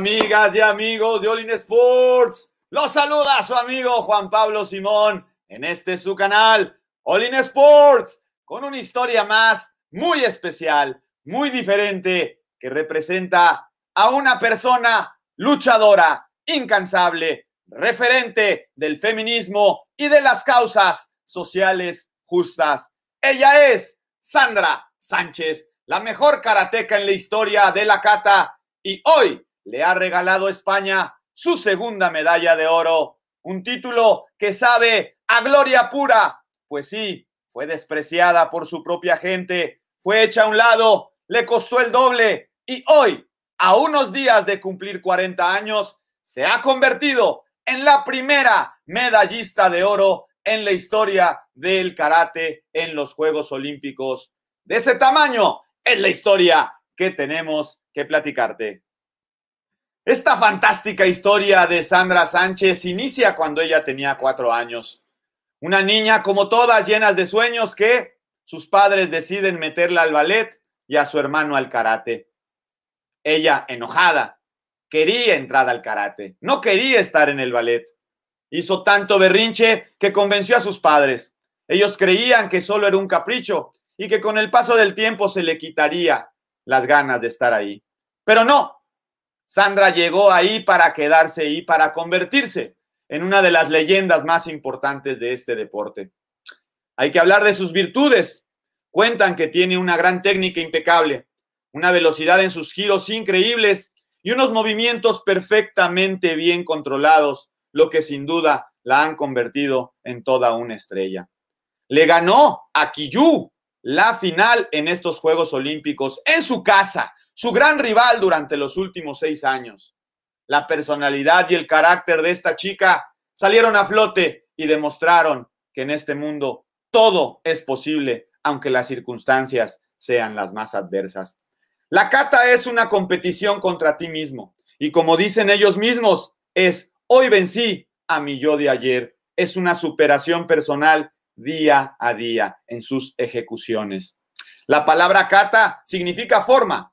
Amigas y amigos de Olin Sports, los saluda su amigo Juan Pablo Simón en este su canal, Olin Sports, con una historia más muy especial, muy diferente, que representa a una persona luchadora, incansable, referente del feminismo y de las causas sociales justas. Ella es Sandra Sánchez, la mejor karateca en la historia de la cata y hoy le ha regalado España su segunda medalla de oro, un título que sabe a gloria pura, pues sí, fue despreciada por su propia gente, fue hecha a un lado, le costó el doble y hoy, a unos días de cumplir 40 años, se ha convertido en la primera medallista de oro en la historia del karate en los Juegos Olímpicos. De ese tamaño es la historia que tenemos que platicarte. Esta fantástica historia de Sandra Sánchez inicia cuando ella tenía cuatro años. Una niña como todas llenas de sueños que sus padres deciden meterla al ballet y a su hermano al karate. Ella, enojada, quería entrar al karate, no quería estar en el ballet. Hizo tanto berrinche que convenció a sus padres. Ellos creían que solo era un capricho y que con el paso del tiempo se le quitaría las ganas de estar ahí. Pero no, Sandra llegó ahí para quedarse y para convertirse en una de las leyendas más importantes de este deporte. Hay que hablar de sus virtudes. Cuentan que tiene una gran técnica impecable, una velocidad en sus giros increíbles y unos movimientos perfectamente bien controlados, lo que sin duda la han convertido en toda una estrella. Le ganó a Kiyu la final en estos Juegos Olímpicos en su casa, su gran rival durante los últimos seis años. La personalidad y el carácter de esta chica salieron a flote y demostraron que en este mundo todo es posible, aunque las circunstancias sean las más adversas. La cata es una competición contra ti mismo y como dicen ellos mismos, es hoy vencí a mi yo de ayer. Es una superación personal día a día en sus ejecuciones. La palabra cata significa forma,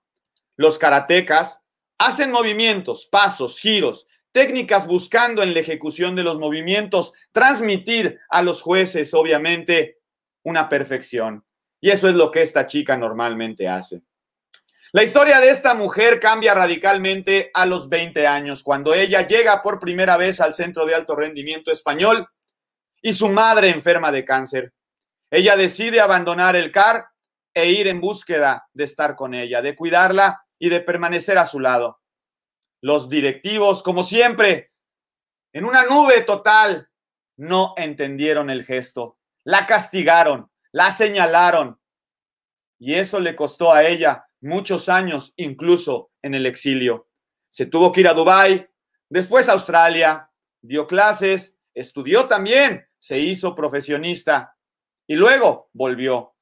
los karatecas hacen movimientos, pasos, giros, técnicas buscando en la ejecución de los movimientos transmitir a los jueces, obviamente, una perfección. Y eso es lo que esta chica normalmente hace. La historia de esta mujer cambia radicalmente a los 20 años, cuando ella llega por primera vez al Centro de Alto Rendimiento Español y su madre enferma de cáncer. Ella decide abandonar el CAR e ir en búsqueda de estar con ella, de cuidarla y de permanecer a su lado. Los directivos, como siempre, en una nube total, no entendieron el gesto. La castigaron, la señalaron. Y eso le costó a ella muchos años, incluso en el exilio. Se tuvo que ir a Dubái, después a Australia, dio clases, estudió también, se hizo profesionista y luego volvió.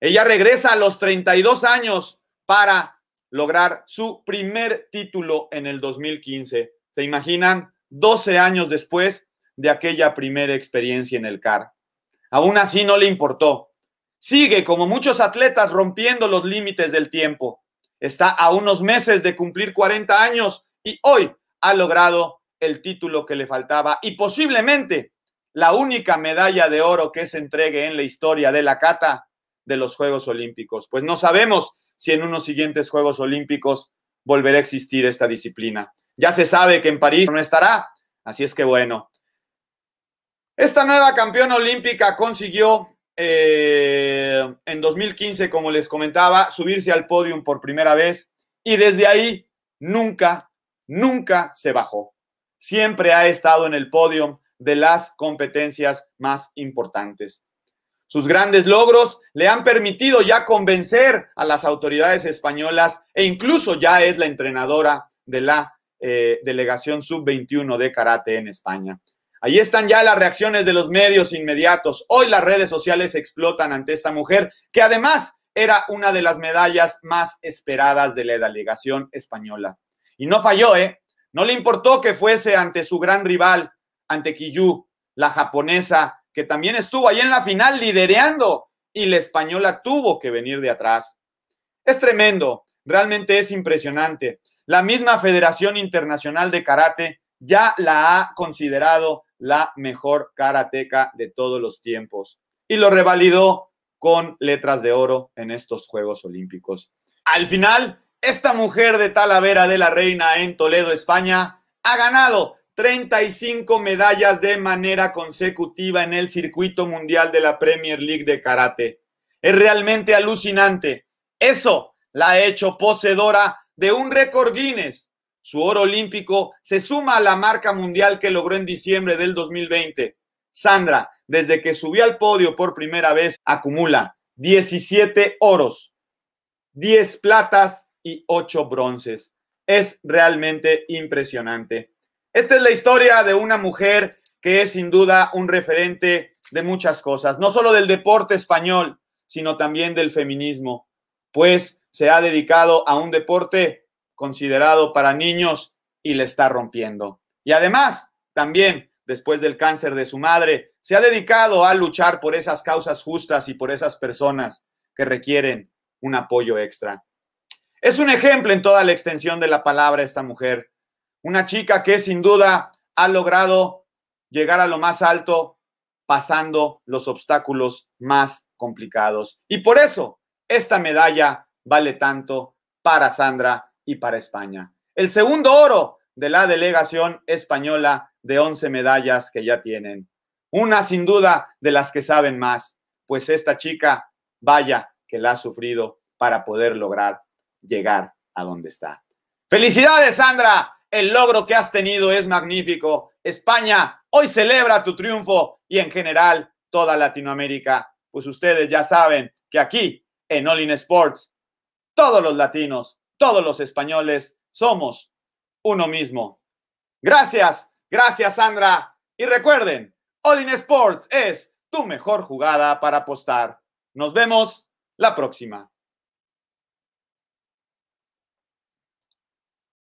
Ella regresa a los 32 años para lograr su primer título en el 2015. ¿Se imaginan? 12 años después de aquella primera experiencia en el CAR. Aún así no le importó. Sigue, como muchos atletas, rompiendo los límites del tiempo. Está a unos meses de cumplir 40 años y hoy ha logrado el título que le faltaba y posiblemente la única medalla de oro que se entregue en la historia de la cata de los Juegos Olímpicos. Pues no sabemos si en unos siguientes Juegos Olímpicos volverá a existir esta disciplina. Ya se sabe que en París no estará, así es que bueno. Esta nueva campeona olímpica consiguió eh, en 2015, como les comentaba, subirse al podio por primera vez y desde ahí nunca, nunca se bajó. Siempre ha estado en el podio de las competencias más importantes. Sus grandes logros le han permitido ya convencer a las autoridades españolas e incluso ya es la entrenadora de la eh, delegación sub-21 de karate en España. Ahí están ya las reacciones de los medios inmediatos. Hoy las redes sociales explotan ante esta mujer que además era una de las medallas más esperadas de la delegación española. Y no falló, ¿eh? No le importó que fuese ante su gran rival, ante Kiyu, la japonesa que también estuvo ahí en la final lidereando y la española tuvo que venir de atrás. Es tremendo, realmente es impresionante. La misma Federación Internacional de Karate ya la ha considerado la mejor karateca de todos los tiempos y lo revalidó con letras de oro en estos Juegos Olímpicos. Al final, esta mujer de Talavera de la Reina en Toledo, España, ha ganado 35 medallas de manera consecutiva en el circuito mundial de la Premier League de karate. Es realmente alucinante. Eso la ha hecho poseedora de un récord Guinness. Su oro olímpico se suma a la marca mundial que logró en diciembre del 2020. Sandra, desde que subió al podio por primera vez, acumula 17 oros, 10 platas y 8 bronces. Es realmente impresionante. Esta es la historia de una mujer que es sin duda un referente de muchas cosas, no solo del deporte español, sino también del feminismo, pues se ha dedicado a un deporte considerado para niños y le está rompiendo. Y además, también después del cáncer de su madre, se ha dedicado a luchar por esas causas justas y por esas personas que requieren un apoyo extra. Es un ejemplo en toda la extensión de la palabra esta mujer, una chica que sin duda ha logrado llegar a lo más alto pasando los obstáculos más complicados. Y por eso esta medalla vale tanto para Sandra y para España. El segundo oro de la delegación española de 11 medallas que ya tienen. Una sin duda de las que saben más, pues esta chica, vaya que la ha sufrido para poder lograr llegar a donde está. Felicidades, Sandra. El logro que has tenido es magnífico. España, hoy celebra tu triunfo y en general toda Latinoamérica. Pues ustedes ya saben que aquí en All In Sports, todos los latinos, todos los españoles somos uno mismo. Gracias, gracias Sandra. Y recuerden, All In Sports es tu mejor jugada para apostar. Nos vemos la próxima.